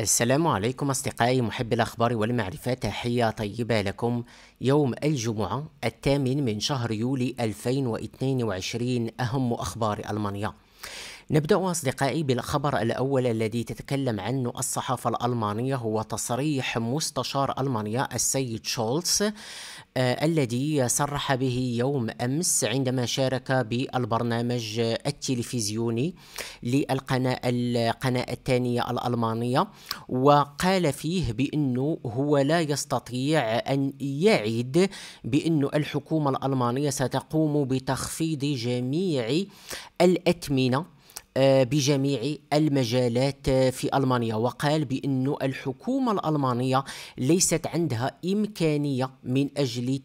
السلام عليكم أصدقائي محبي الأخبار والمعرفة تحية طيبة لكم يوم الجمعة الثامن من شهر يولي 2022 أهم أخبار ألمانيا نبدأ أصدقائي بالخبر الأول الذي تتكلم عنه الصحافة الألمانية هو تصريح مستشار ألمانيا السيد شولتز آه الذي صرح به يوم أمس عندما شارك بالبرنامج التلفزيوني للقناة القناة الثانية الألمانية وقال فيه بأنه هو لا يستطيع أن يعد بأن الحكومة الألمانية ستقوم بتخفيض جميع الأثمنة آه، بجميع المجالات آه، في ألمانيا وقال بأن الحكومة الألمانية ليست عندها إمكانية من أجل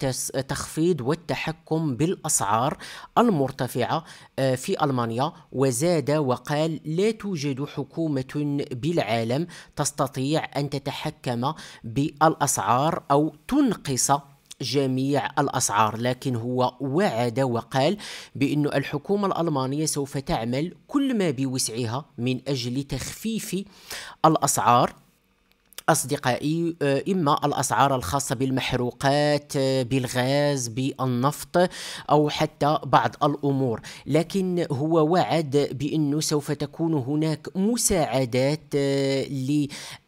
تخفيض والتحكم بالأسعار المرتفعة آه، في ألمانيا وزاد وقال لا توجد حكومة بالعالم تستطيع أن تتحكم بالأسعار أو تنقص جميع الأسعار لكن هو وعد وقال بأن الحكومة الألمانية سوف تعمل كل ما بوسعها من أجل تخفيف الأسعار أصدقائي آه، إما الأسعار الخاصة بالمحروقات آه، بالغاز بالنفط أو حتى بعض الأمور لكن هو وعد بأنه سوف تكون هناك مساعدات آه،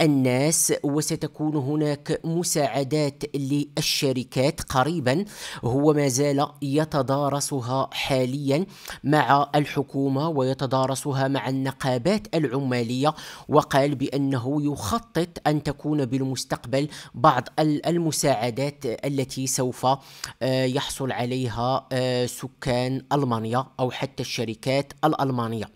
للناس وستكون هناك مساعدات للشركات قريبا هو ما زال يتدارسها حاليا مع الحكومة ويتدارسها مع النقابات العمالية وقال بأنه يخطط أن تكون بالمستقبل بعض المساعدات التي سوف آه، يحصل عليها آه، سكان المانيا او حتى الشركات الالمانيه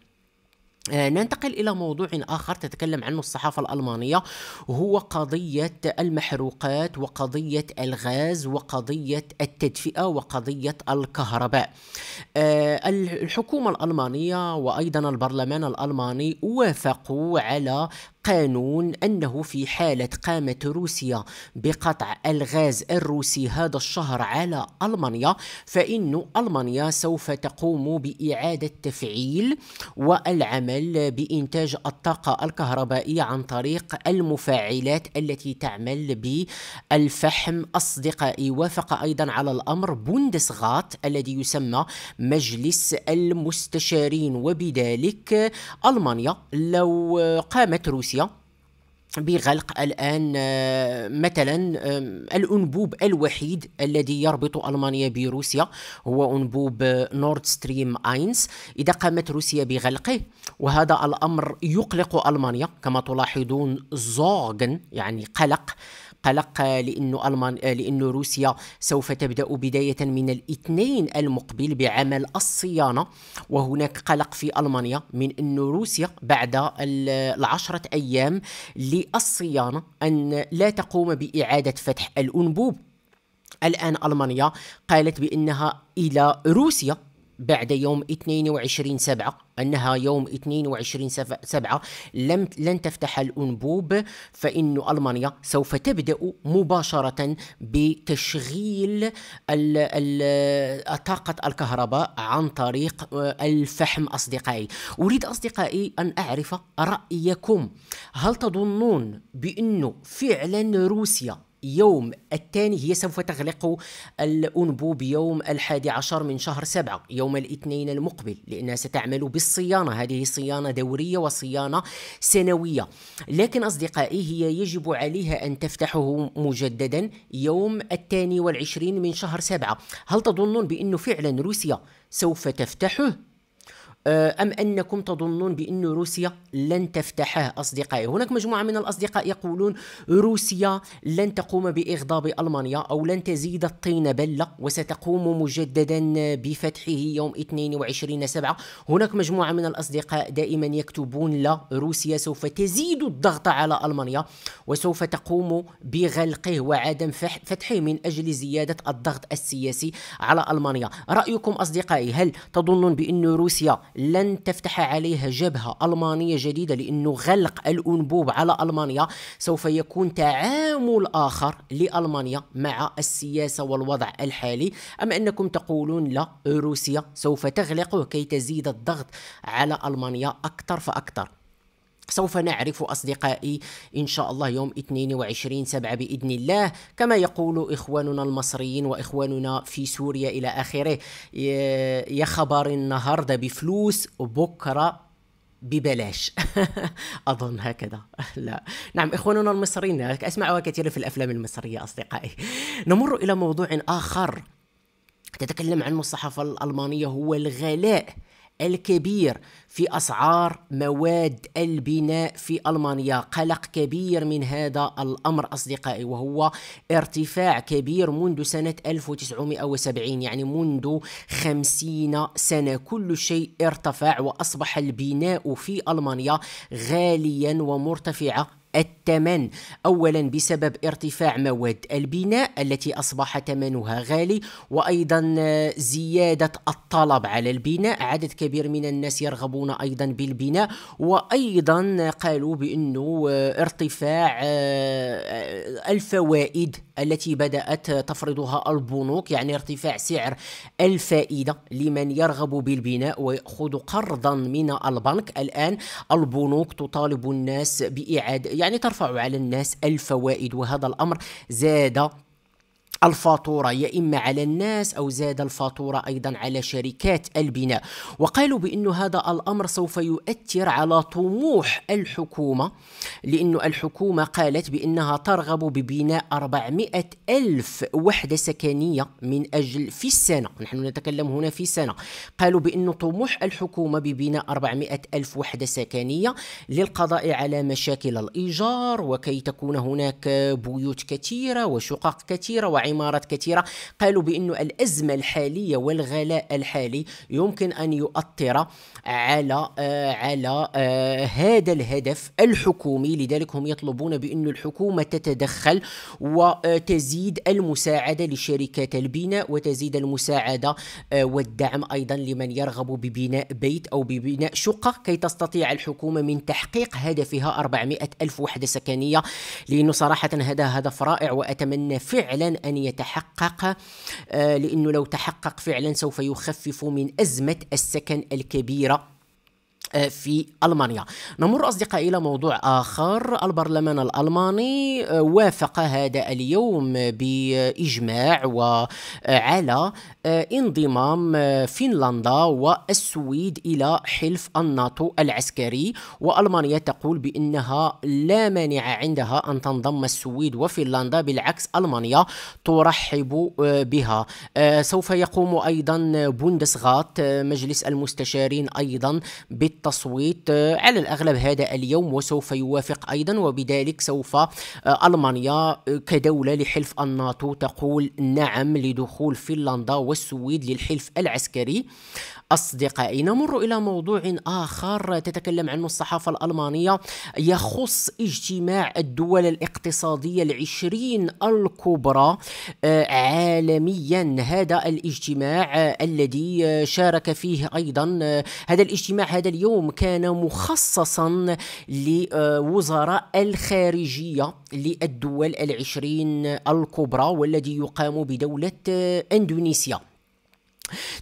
آه، ننتقل إلى موضوع آخر تتكلم عنه الصحافة الألمانية هو قضية المحروقات وقضية الغاز وقضية التدفئة وقضية الكهرباء الحكومة الألمانية وأيضا البرلمان الألماني وافقوا على قانون أنه في حالة قامت روسيا بقطع الغاز الروسي هذا الشهر على ألمانيا فإن ألمانيا سوف تقوم بإعادة تفعيل والعمل بإنتاج الطاقة الكهربائية عن طريق المفاعلات التي تعمل بالفحم أصدقائي وافق أيضا على الأمر بوندسغات الذي يسمى مجلس المستشارين وبذلك ألمانيا لو قامت روسيا روسيا بغلق الآن آه، مثلا الأنبوب الوحيد الذي يربط ألمانيا بروسيا هو أنبوب نورد ستريم اينز إذا قامت روسيا بغلقه وهذا الأمر يقلق ألمانيا كما تلاحظون زوغن يعني قلق قلق لانه المان لانه روسيا سوف تبدا بدايه من الاثنين المقبل بعمل الصيانه وهناك قلق في المانيا من انه روسيا بعد العشره ايام للصيانه ان لا تقوم باعاده فتح الانبوب الان المانيا قالت بانها الى روسيا بعد يوم 22 سبعة أنها يوم 22 سبعة لم لن تفتح الأنبوب فإن ألمانيا سوف تبدأ مباشرة بتشغيل طاقة الكهرباء عن طريق آه، الفحم أصدقائي أريد أصدقائي أن أعرف رأيكم هل تظنون بأنه فعلا روسيا يوم الثاني هي سوف تغلق الأنبو بيوم الحادي عشر من شهر سبعة يوم الاثنين المقبل لأنها ستعمل بالصيانة هذه صيانة دورية وصيانة سنوية لكن أصدقائي هي يجب عليها أن تفتحه مجددا يوم الثاني والعشرين من شهر سبعة هل تظنون بأنه فعلا روسيا سوف تفتحه أم أنكم تظنون بأن روسيا لن تفتحه أصدقائي هناك مجموعة من الأصدقاء يقولون روسيا لن تقوم بإغضاب ألمانيا أو لن تزيد الطين بلة وستقوم مجددا بفتحه يوم 22 سبعة هناك مجموعة من الأصدقاء دائما يكتبون لا روسيا سوف تزيد الضغط على ألمانيا وسوف تقوم بغلقه وعدم فتحه من أجل زيادة الضغط السياسي على ألمانيا رأيكم أصدقائي هل تظنون بأن روسيا لن تفتح عليها جبهة ألمانية جديدة لأنه غلق الأنبوب على ألمانيا سوف يكون تعامل آخر لألمانيا مع السياسة والوضع الحالي أم أنكم تقولون لا روسيا سوف تغلق كي تزيد الضغط على ألمانيا أكثر فأكثر سوف نعرف أصدقائي إن شاء الله يوم 22 سبعة بإذن الله كما يقول إخواننا المصريين وإخواننا في سوريا إلى آخره يا خبر النهاردة بفلوس وبكرة ببلاش اظن هكذا لا نعم اخواننا المصريين اسمعها كثيرا في الافلام المصريه اصدقائي نمر الى موضوع اخر تتكلم عن الصحافه الالمانيه هو الغلاء الكبير في أسعار مواد البناء في ألمانيا قلق كبير من هذا الأمر أصدقائي وهو ارتفاع كبير منذ سنة 1970 يعني منذ 50 سنة كل شيء ارتفع وأصبح البناء في ألمانيا غاليا ومرتفعة الثمن اولا بسبب ارتفاع مواد البناء التي اصبح ثمنها غالي وايضا زياده الطلب على البناء عدد كبير من الناس يرغبون ايضا بالبناء وايضا قالوا بانه ارتفاع آه، آه، الفوائد التي بدأت تفرضها البنوك يعني ارتفاع سعر الفائدة لمن يرغب بالبناء ويأخذ قرضا من البنك الآن البنوك تطالب الناس بإعادة يعني ترفع على الناس الفوائد وهذا الأمر زاد الفاتورة يا إما على الناس أو زاد الفاتورة أيضا على شركات البناء وقالوا بأن هذا الأمر سوف يؤثر على طموح الحكومة لأن الحكومة قالت بأنها ترغب ببناء 400 ألف وحدة سكنية من أجل في السنة نحن نتكلم هنا في سنة قالوا بأن طموح الحكومة ببناء 400 ألف وحدة سكنية للقضاء على مشاكل الإيجار وكي تكون هناك بيوت كثيرة وشقق كثيرة وعين عمارات كثيرة قالوا بأن الأزمة الحالية والغلاء الحالي يمكن أن يؤثر على آه على آه هذا الهدف الحكومي لذلك هم يطلبون بأن الحكومة تتدخل وتزيد المساعدة لشركات البناء وتزيد المساعدة آه، والدعم أيضا لمن يرغب ببناء بيت أو ببناء شقة كي تستطيع الحكومة من تحقيق هدفها 400 ألف وحدة سكنية لأنه صراحة هذا هدف رائع وأتمنى فعلا أن يتحقق آه، لأنه لو تحقق فعلا سوف يخفف من أزمة السكن الكبيرة آه، في المانيا نمر اصدقائي الى موضوع اخر البرلمان الالماني آه، وافق هذا اليوم باجماع وعلى آه، انضمام فنلندا والسويد الى حلف الناتو العسكري والمانيا تقول بانها لا مانع عندها ان تنضم السويد وفنلندا بالعكس المانيا ترحب بها سوف يقوم ايضا بوندسغات مجلس المستشارين ايضا بت التصويت آه، على الأغلب هذا اليوم وسوف يوافق أيضا وبذلك سوف آه، ألمانيا آه، كدولة لحلف الناتو تقول نعم لدخول فنلندا والسويد للحلف العسكري أصدقائي نمر إلى موضوع آخر تتكلم عنه الصحافة الألمانية يخص اجتماع الدول الاقتصادية العشرين الكبرى آه، عالميا هذا الاجتماع الذي شارك فيه أيضا آه، هذا الاجتماع هذا اليوم كان مخصصا لوزراء الخارجية للدول العشرين الكبرى والذي يقام بدولة آه، إندونيسيا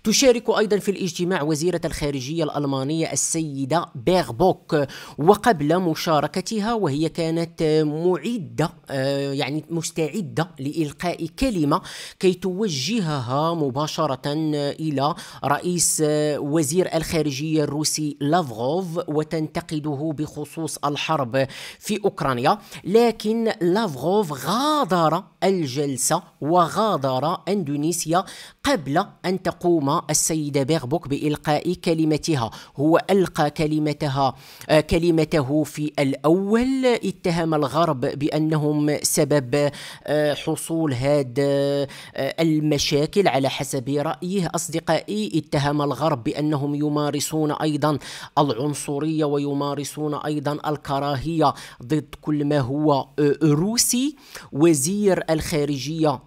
تشارك أيضا في الاجتماع وزيرة الخارجية الألمانية السيدة بيربوك وقبل مشاركتها وهي كانت معدة آه، يعني مستعدة لإلقاء كلمة كي توجهها مباشرة إلى رئيس آه، وزير الخارجية الروسي لافغوف وتنتقده بخصوص الحرب في أوكرانيا لكن لافغوف غادر الجلسة وغادر أندونيسيا قبل أن تقوم تقوم السيدة بيربوك بإلقاء كلمتها هو ألقى كلمتها آه، كلمته في الأول اتهم الغرب بأنهم سبب آه، حصول هذا آه، المشاكل على حسب رأيه أصدقائي اتهم الغرب بأنهم يمارسون أيضا العنصرية ويمارسون أيضا الكراهية ضد كل ما هو روسي وزير الخارجية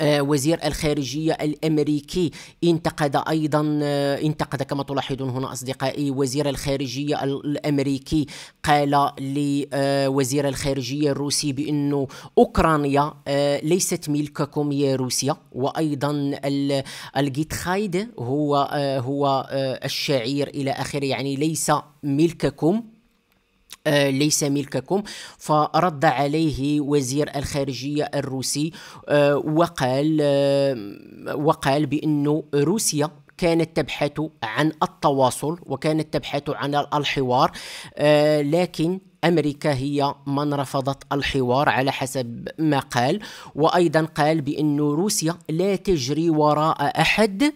آه، وزير الخارجية الأمريكي انتقد أيضا آه، انتقد كما تلاحظون هنا أصدقائي وزير الخارجية الأمريكي قال لوزير آه، الخارجية الروسي بأنه أوكرانيا ليست ملككم يا روسيا وأيضا الجيتخايد هو هو الشعير إلى آخره يعني ليس ملككم آه، ليس ملككم فرد عليه وزير الخارجية الروسي آه، وقال آه، وقال بأن روسيا كانت تبحث عن التواصل وكانت تبحث عن الحوار لكن امريكا هي من رفضت الحوار على حسب ما قال وايضا قال بان روسيا لا تجري وراء احد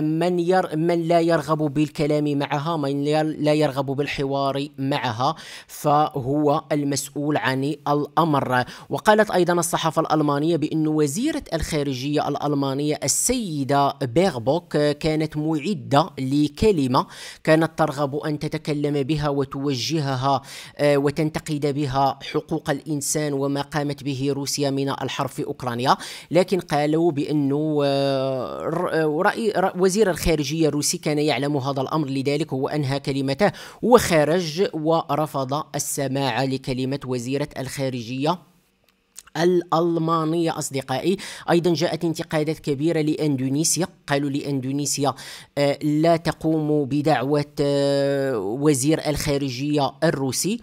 من ير من لا يرغب بالكلام معها من لا يرغب بالحوار معها فهو المسؤول عن الامر وقالت ايضا الصحافه الالمانيه بان وزيره الخارجيه الالمانيه السيده بيربوك كانت معده لكلمه كانت ترغب ان تتكلم بها وتوجهها آه، وتنتقد بها حقوق الانسان وما قامت به روسيا من الحرب في اوكرانيا لكن قالوا بانه آه، راي وزير الخارجية الروسي كان يعلم هذا الأمر لذلك هو أنهى كلمته وخرج ورفض السماع لكلمة وزيرة الخارجية الألمانية أصدقائي أيضا جاءت انتقادات كبيرة لأندونيسيا قالوا لأندونيسيا آه، لا تقوم بدعوة آه، وزير الخارجية الروسي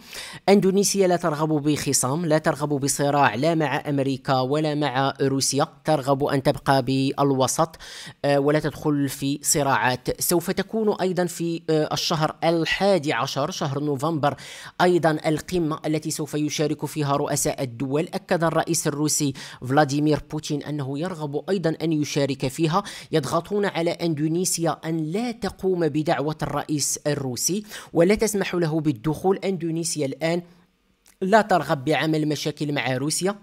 أندونيسيا لا ترغب بخصام لا ترغب بصراع لا مع أمريكا ولا مع روسيا ترغب أن تبقى بالوسط آه، ولا تدخل في صراعات سوف تكون أيضا في الشهر الحادي عشر شهر نوفمبر أيضا القمة التي سوف يشارك فيها رؤساء الدول أكد الرئيس الرئيس الروسي فلاديمير بوتين أنه يرغب أيضا أن يشارك فيها يضغطون على أندونيسيا أن لا تقوم بدعوة الرئيس الروسي ولا تسمح له بالدخول أندونيسيا الآن لا ترغب بعمل مشاكل مع روسيا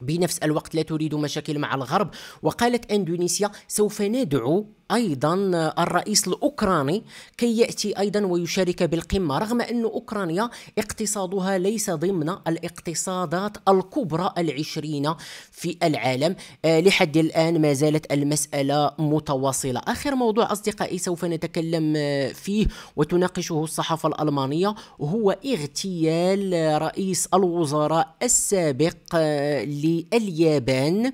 بنفس الوقت لا تريد مشاكل مع الغرب وقالت اندونيسيا سوف ندعو ايضا الرئيس الاوكراني كي ياتي ايضا ويشارك بالقمه رغم ان اوكرانيا اقتصادها ليس ضمن الاقتصادات الكبرى العشرين في العالم آه، لحد الان ما زالت المساله متواصله اخر موضوع اصدقائي سوف نتكلم آه، فيه وتناقشه الصحافه الالمانيه هو اغتيال رئيس الوزراء السابق آه، لليابان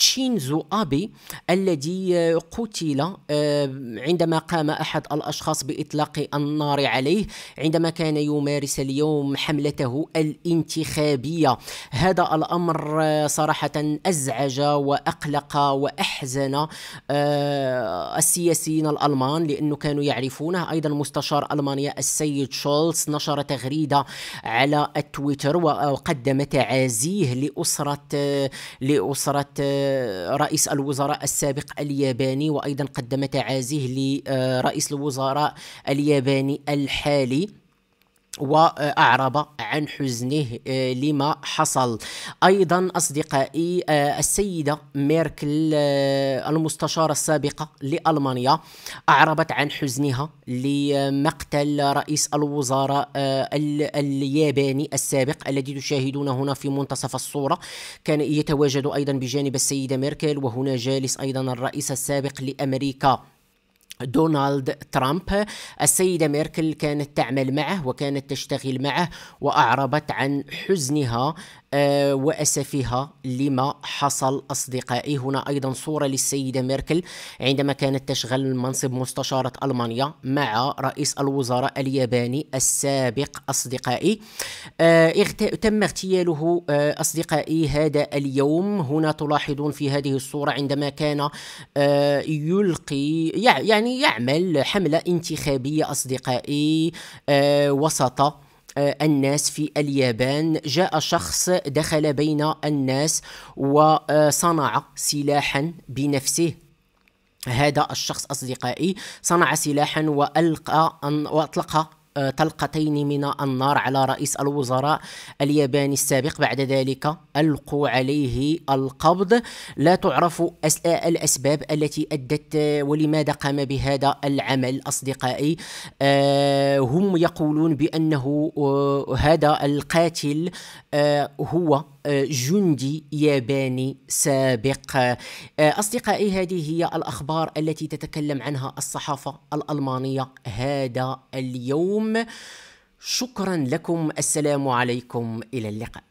تشينزو أبي الذي آه، قتل آه، عندما قام أحد الأشخاص بإطلاق النار عليه عندما كان يمارس اليوم حملته الانتخابية هذا الأمر آه، صراحة أزعج وأقلق وأحزن السياسيين الألمان لأنه كانوا يعرفونه أيضا مستشار ألمانيا السيد شولز نشر تغريدة على التويتر وقدم تعازيه لأسرة لأسرة رئيس الوزراء السابق الياباني وأيضا قدم تعازيه لرئيس الوزراء الياباني الحالي وأعرب عن حزنه آه، لما حصل أيضا أصدقائي آه، السيدة ميركل آه، المستشارة السابقة لألمانيا أعربت عن حزنها لمقتل رئيس الوزراء الياباني السابق الذي تشاهدون هنا في منتصف الصورة كان يتواجد أيضا بجانب السيدة ميركل وهنا جالس أيضا الرئيس السابق لأمريكا دونالد ترامب السيدة ميركل كانت تعمل معه وكانت تشتغل معه وأعربت عن حزنها آه، وأسفها لما حصل أصدقائي هنا أيضا صورة للسيدة ميركل عندما كانت تشغل منصب مستشارة ألمانيا مع رئيس الوزراء الياباني السابق أصدقائي آه، تم اغتياله آه، أصدقائي هذا اليوم هنا تلاحظون في هذه الصورة عندما كان يلقي يعني يعمل حملة انتخابية أصدقائي وسط الناس في اليابان جاء شخص دخل بين الناس وصنع سلاحا بنفسه هذا الشخص أصدقائي صنع سلاحا وألقى أن وأطلق طلقتين آه، من النار على رئيس الوزراء الياباني السابق بعد ذلك ألقوا عليه القبض لا تعرف الأسباب التي أدت ولماذا قام بهذا العمل أصدقائي آه، هم يقولون بأنه آه، هذا القاتل هو جندي ياباني سابق آه، أصدقائي هذه هي الأخبار التي تتكلم عنها الصحافة الألمانية هذا اليوم شكرا لكم السلام عليكم إلى اللقاء